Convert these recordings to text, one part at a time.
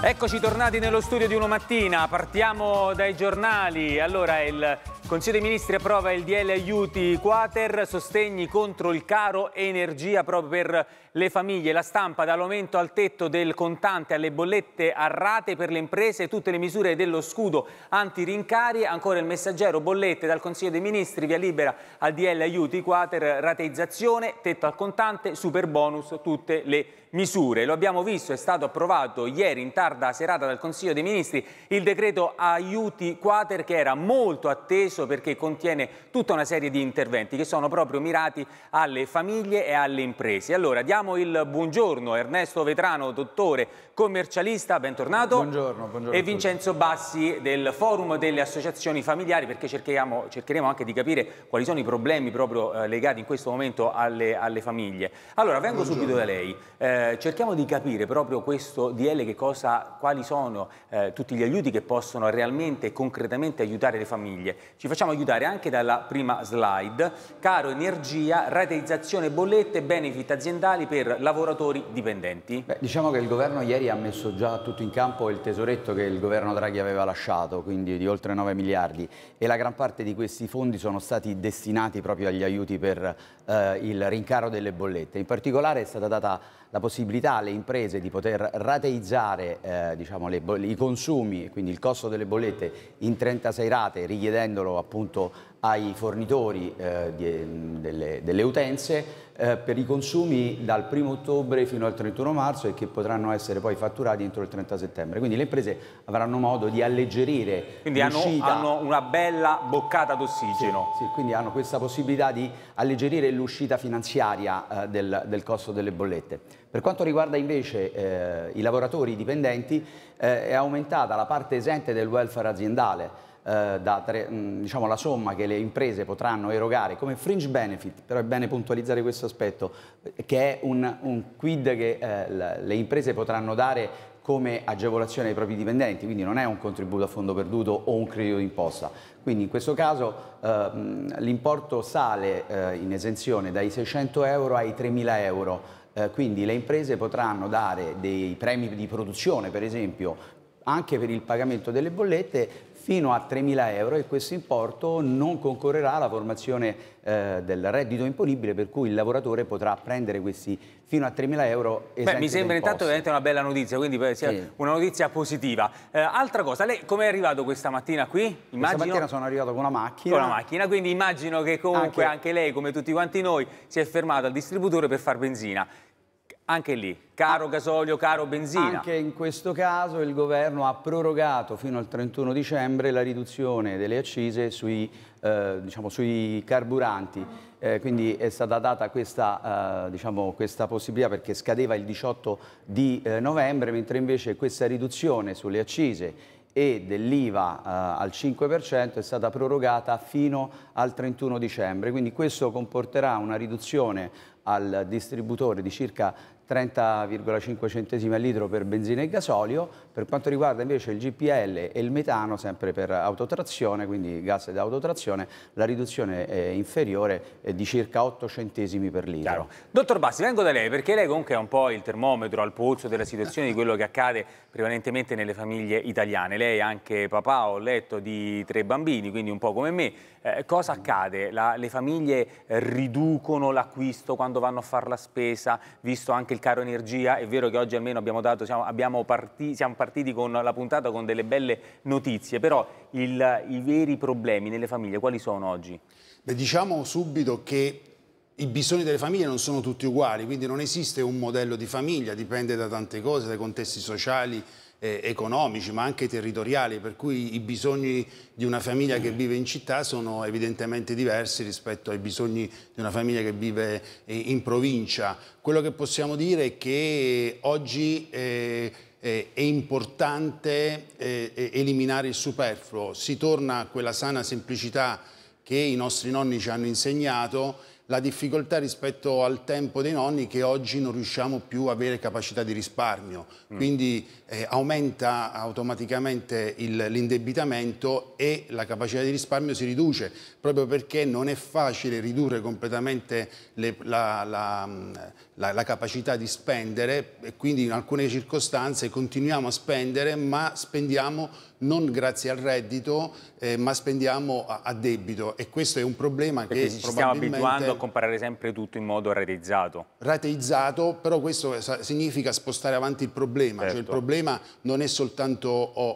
Eccoci tornati nello studio di Uno Mattina, partiamo dai giornali. Allora, il Consiglio dei Ministri approva il DL aiuti quater, sostegni contro il caro energia proprio per le famiglie. La stampa dall'aumento al tetto del contante alle bollette a rate per le imprese, tutte le misure dello scudo antirincari, ancora il messaggero, bollette dal Consiglio dei Ministri, via libera al DL aiuti quater, rateizzazione, tetto al contante, super bonus, tutte le misure. Lo abbiamo visto, è stato approvato ieri in tarda serata dal Consiglio dei Ministri il decreto aiuti quater che era molto atteso stesso perché contiene tutta una serie di interventi che sono proprio mirati alle famiglie e alle imprese. Allora diamo il buongiorno a Ernesto Vetrano, dottore commercialista, bentornato. Buongiorno, buongiorno E Vincenzo Bassi del Forum delle Associazioni Familiari perché cercheremo anche di capire quali sono i problemi proprio eh, legati in questo momento alle, alle famiglie. Allora vengo buongiorno. subito da lei, eh, cerchiamo di capire proprio questo DL che cosa, quali sono eh, tutti gli aiuti che possono realmente e concretamente aiutare le famiglie. Ci facciamo aiutare anche dalla prima slide. Caro energia, rateizzazione bollette, benefit aziendali per lavoratori dipendenti. Beh, diciamo che il governo ieri ha messo già tutto in campo il tesoretto che il governo Draghi aveva lasciato, quindi di oltre 9 miliardi e la gran parte di questi fondi sono stati destinati proprio agli aiuti per eh, il rincaro delle bollette. In particolare è stata data la possibilità alle imprese di poter rateizzare eh, diciamo, le, i consumi e quindi il costo delle bollette in 36 rate, richiedendolo appunto ai fornitori eh, di, delle, delle utenze, eh, per i consumi dal 1 ottobre fino al 31 marzo e che potranno essere poi fatturati entro il 30 settembre. Quindi le imprese avranno modo di alleggerire Quindi hanno, hanno, una bella boccata d'ossigeno. Sì, sì, quindi hanno questa possibilità di alleggerire l'uscita finanziaria eh, del, del, costo delle bollette. Per quanto riguarda invece eh, i lavoratori dipendenti eh, è aumentata la parte esente del welfare aziendale eh, da mm, diciamo, la somma che le imprese potranno erogare come fringe benefit, però è bene puntualizzare questo aspetto, che è un, un quid che eh, le imprese potranno dare come agevolazione ai propri dipendenti, quindi non è un contributo a fondo perduto o un credito d'imposta. Quindi in questo caso eh, l'importo sale eh, in esenzione dai 600 euro ai 3.000 euro, eh, quindi le imprese potranno dare dei premi di produzione, per esempio, anche per il pagamento delle bollette fino a 3.000 euro e questo importo non concorrerà alla formazione eh, del reddito imponibile per cui il lavoratore potrà prendere questi fino a 3.000 euro Beh, mi sembra intanto ovviamente una bella notizia, quindi sì. una notizia positiva. Eh, altra cosa, lei come è arrivato questa mattina qui? Immagino... Questa mattina sono arrivato con una macchina. Con una macchina, quindi immagino che comunque anche... anche lei, come tutti quanti noi, si è fermato al distributore per far benzina. Anche lì, caro ah. gasolio, caro benzina. Anche in questo caso il governo ha prorogato fino al 31 dicembre la riduzione delle accise sui, eh, diciamo, sui carburanti. Eh, quindi è stata data questa, eh, diciamo, questa, possibilità perché scadeva il 18 di eh, novembre, mentre invece questa riduzione sulle accise e dell'IVA eh, al 5% è stata prorogata fino al 31 dicembre, quindi questo comporterà una riduzione al distributore di circa 30,5 centesimi al litro per benzina e gasolio, per quanto riguarda invece il GPL e il metano, sempre per autotrazione, quindi gas ed autotrazione, la riduzione è inferiore è eh, di circa 8 centesimi per litro. Chiaro. Dottor Bassi, vengo da lei perché lei comunque è un po' il termometro al polso della situazione di quello che accade prevalentemente nelle famiglie italiane. Lei è anche papà, ho letto, di tre bambini, quindi un po' come me. Eh, cosa accade? La, le famiglie riducono l'acquisto quando vanno a fare la spesa, visto anche il il caro energia, è vero che oggi almeno abbiamo dato, siamo, partiti, siamo partiti con la puntata con delle belle notizie, però il, i veri problemi nelle famiglie quali sono oggi? Beh, diciamo subito che i bisogni delle famiglie non sono tutti uguali, quindi non esiste un modello di famiglia, dipende da tante cose, dai contesti sociali, eh, economici ma anche territoriali, per cui i bisogni di una famiglia che vive in città sono evidentemente diversi rispetto ai bisogni di una famiglia che vive eh, in provincia. Quello che possiamo dire è che oggi eh, eh è importante eh, eliminare il superfluo, si torna a quella sana semplicità che i nostri nonni ci hanno insegnato la difficoltà rispetto al tempo dei nonni che oggi non riusciamo più a avere capacità di risparmio, mm. quindi eh, aumenta automaticamente l'indebitamento e la capacità di risparmio si riduce, proprio perché non è facile ridurre completamente le, la, la, mm, la, la, capacità di spendere e quindi in alcune circostanze continuiamo a spendere ma spendiamo non grazie al reddito eh, ma spendiamo a, a, debito e questo è un problema Perché che ci stiamo abituando a comprare sempre tutto in modo rateizzato. Rateizzato però questo significa spostare avanti il problema, certo. cioè il certo. problema non è soltanto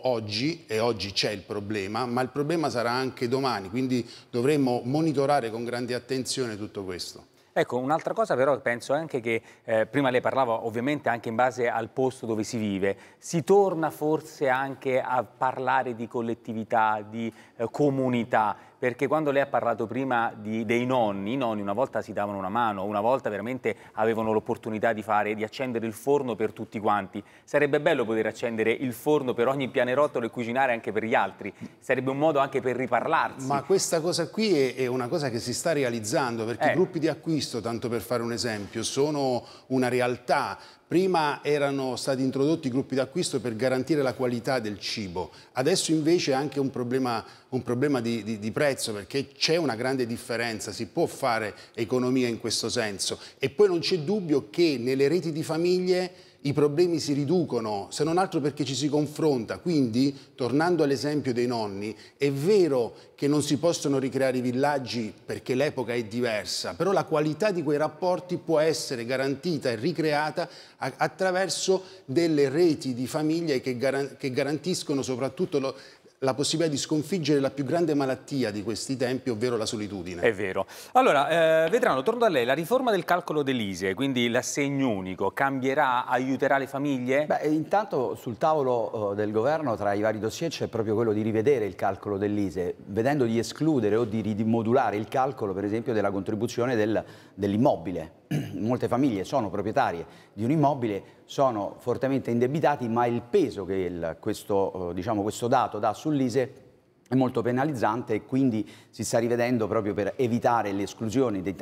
oggi e oggi c'è il problema ma il problema sarà anche domani quindi dovremmo monitorare con grande attenzione tutto questo. Ecco, un'altra cosa però penso anche che, eh, prima lei parlava ovviamente anche in base al posto dove si vive, si torna forse anche a parlare di collettività, di eh, comunità perché quando lei ha parlato prima di, dei nonni, i nonni una volta si davano una mano, una volta veramente avevano l'opportunità di fare, di accendere il forno per tutti quanti. Sarebbe bello poter accendere il forno per ogni pianerottolo e cucinare anche per gli altri. Sarebbe un modo anche per riparlarsi. Ma questa cosa qui è, è una cosa che si sta realizzando, perché eh. i gruppi di acquisto, tanto per fare un esempio, sono una realtà Prima erano stati introdotti gruppi d'acquisto per garantire la qualità del cibo, adesso invece è anche un problema, un problema di, di, di, prezzo perché c'è una grande differenza, si può fare economia in questo senso e poi non c'è dubbio che nelle reti di famiglie i problemi si riducono, se non altro perché ci si confronta. Quindi, tornando all'esempio dei nonni, è vero che non si possono ricreare i villaggi perché l'epoca è diversa, però la qualità di quei rapporti può essere garantita e ricreata attraverso delle reti di famiglie che, garantiscono soprattutto la possibilità di sconfiggere la più grande malattia di questi tempi, ovvero la solitudine. È vero. Allora, eh, Vedrano, torno da lei, la riforma del calcolo dell'ISE, quindi l'assegno unico, cambierà, aiuterà le famiglie? Beh, intanto sul tavolo eh, del governo tra i vari dossier c'è proprio quello di rivedere il calcolo dell'ISE, vedendo di escludere o di rimodulare il calcolo, per esempio, della contribuzione del, dell'immobile molte famiglie sono proprietarie di un immobile, sono fortemente indebitati, ma il peso che il, questo, eh, diciamo, questo dato dà sull'ISE è molto penalizzante e quindi si sta rivedendo proprio per evitare l'esclusione di,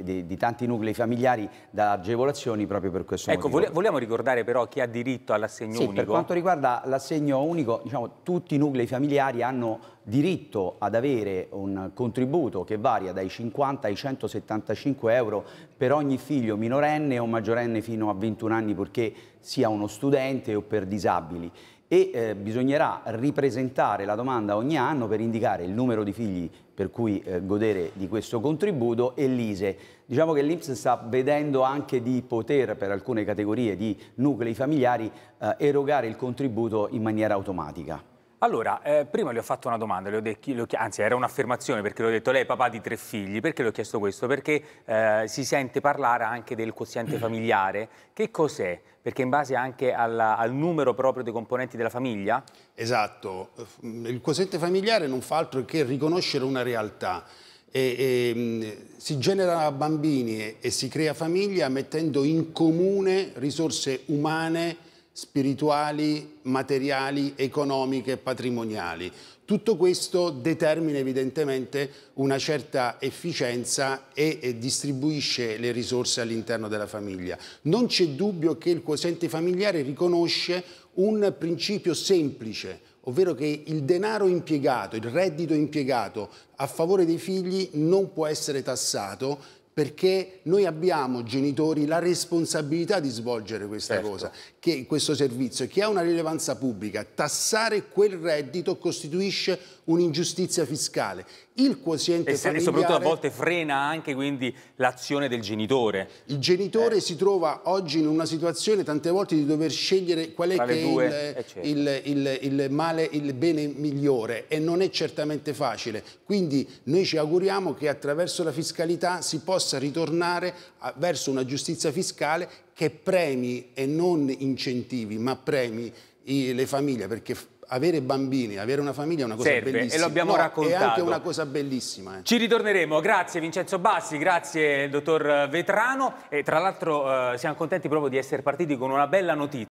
di tanti, nuclei familiari da agevolazioni proprio per questo ecco, motivo. vogliamo ricordare però chi ha diritto all'assegno sì, unico? per quanto riguarda l'assegno unico, diciamo, tutti i nuclei familiari hanno diritto ad avere un contributo che varia dai 50 ai 175 euro per ogni figlio minorenne o maggiorenne fino a 21 anni purché sia uno studente o per disabili e eh, bisognerà ripresentare la domanda ogni anno per indicare il numero di figli per cui eh, godere di questo contributo e l'ISE. Diciamo che l'Inps sta vedendo anche di poter per alcune categorie di nuclei familiari eh, erogare il contributo in maniera automatica. Allora, eh, prima le ho fatto una domanda, detto, anzi era un'affermazione perché le ho detto lei è papà di tre figli, perché le ho chiesto questo? Perché eh, si sente parlare anche del quoziente mm. familiare, che cos'è? Perché in base anche alla, al numero proprio dei componenti della famiglia? Esatto, il quoziente familiare non fa altro che riconoscere una realtà. E, e, si genera bambini e, e si crea famiglia mettendo in comune risorse umane, spirituali, materiali, economiche, patrimoniali. Tutto questo determina evidentemente una certa efficienza e, e distribuisce le risorse all'interno della famiglia. Non c'è dubbio che il quoziente familiare riconosce un principio semplice, ovvero che il denaro impiegato, il reddito impiegato a favore dei figli non può essere tassato perché noi abbiamo genitori la responsabilità di svolgere questa certo. cosa, che, questo servizio che ha una rilevanza pubblica. Tassare quel reddito costituisce un'ingiustizia fiscale il quoziente e, familiare... E soprattutto a volte frena anche quindi l'azione del genitore. Il genitore eh. si trova oggi in una situazione tante volte di dover scegliere qual è, due, il, eh, certo. il, il, il, male, il bene migliore e non è certamente facile. Quindi noi ci auguriamo che attraverso la fiscalità si possa ritornare a, verso una giustizia fiscale che premi e non incentivi, ma premi i, le famiglie, perché avere bambini, avere una famiglia è una cosa Serve, bellissima. E lo abbiamo no, raccontato. È anche una cosa bellissima. Eh. Ci ritorneremo. Grazie Vincenzo Bassi, grazie dottor Vetrano. E tra l'altro eh, siamo contenti proprio di essere partiti con una bella notizia.